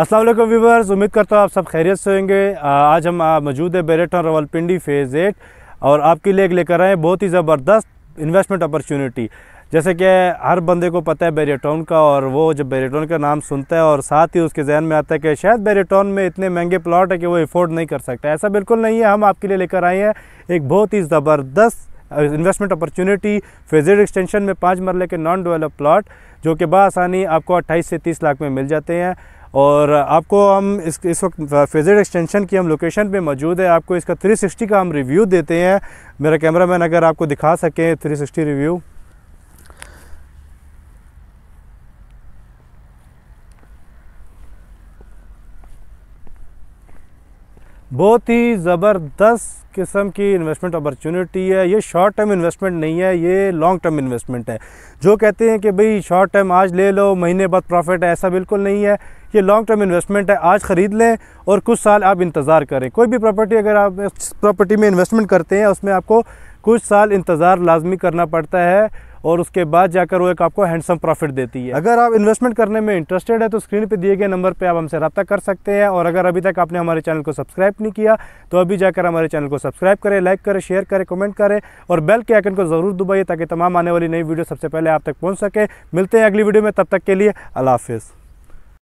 Aslam viewers उम्मीद करता हूँ आप सब खैरियत से होंगे आज हम मौजूद है बेरेटन रवलपिंडी फेज़ एट और आपके लिए लेकर आए बहुत ही ज़बरदस्त इन्वेस्टमेंट अपॉर्चुनिटी जैसे कि हर बंदे को पता है बेरेटोन का और वो जब बेरेटोन का नाम सुनता है और साथ ही उसके जहन में आता है कि शायद बेरेटोन में इतने महंगे प्लॉट है कि वो अफोर्ड नहीं कर सकता ऐसा बिल्कुल नहीं है हम आपके लिए लेकर आए हैं एक बहुत ही ज़बरदस्त इन्वेस्टमेंट अपॉर्चुनिटी फेजेड एक्सटेंशन में पाँच मरले के नॉन डेवलप प्लाट जो कि बसानी आपको अट्ठाईस से तीस लाख में मिल जाते हैं और आपको हम इस इस वक्त फेजेड एक्सटेंशन की हम लोकेशन पे मौजूद है आपको इसका 360 का हम रिव्यू देते हैं मेरा कैमरामैन अगर आपको दिखा सकें 360 रिव्यू बहुत ही ज़बरदस्त किस्म की इन्वेस्टमेंट अपॉर्चुनिटी है ये शॉर्ट टर्म इन्वेस्टमेंट नहीं है ये लॉन्ग टर्म इन्वेस्टमेंट है जो कहते हैं कि भाई शॉर्ट टर्म आज ले लो महीने बाद प्रॉफिट है ऐसा बिल्कुल नहीं है ये लॉन्ग टर्म इन्वेस्टमेंट है आज ख़रीद लें और कुछ साल आप इंतज़ार करें कोई भी प्रॉपर्टी अगर आप प्रॉपर्टी में इन्वेस्टमेंट करते हैं उसमें आपको कुछ साल इंतज़ार लाजमी करना पड़ता है और उसके बाद जाकर वो एक आपको हैंडसम प्रॉफिट देती है अगर आप इन्वेस्टमेंट करने में इंटरेस्टेड है तो स्क्रीन पर दिए गए नंबर पर आप हमसे रब्ता कर सकते हैं और अगर अभी तक आपने हमारे चैनल को सब्सक्राइब नहीं किया तो अभी जाकर हमारे चैनल को सब्सक्राइब करें लाइक करें शेयर करें कमेंट करें और बेल के आइकन को ज़रूर दबाइए ताकि तमाम आने वाली नई वीडियो सबसे पहले आप तक पहुँच सके मिलते हैं अगली वीडियो में तब तक के लिए अला हाफिज़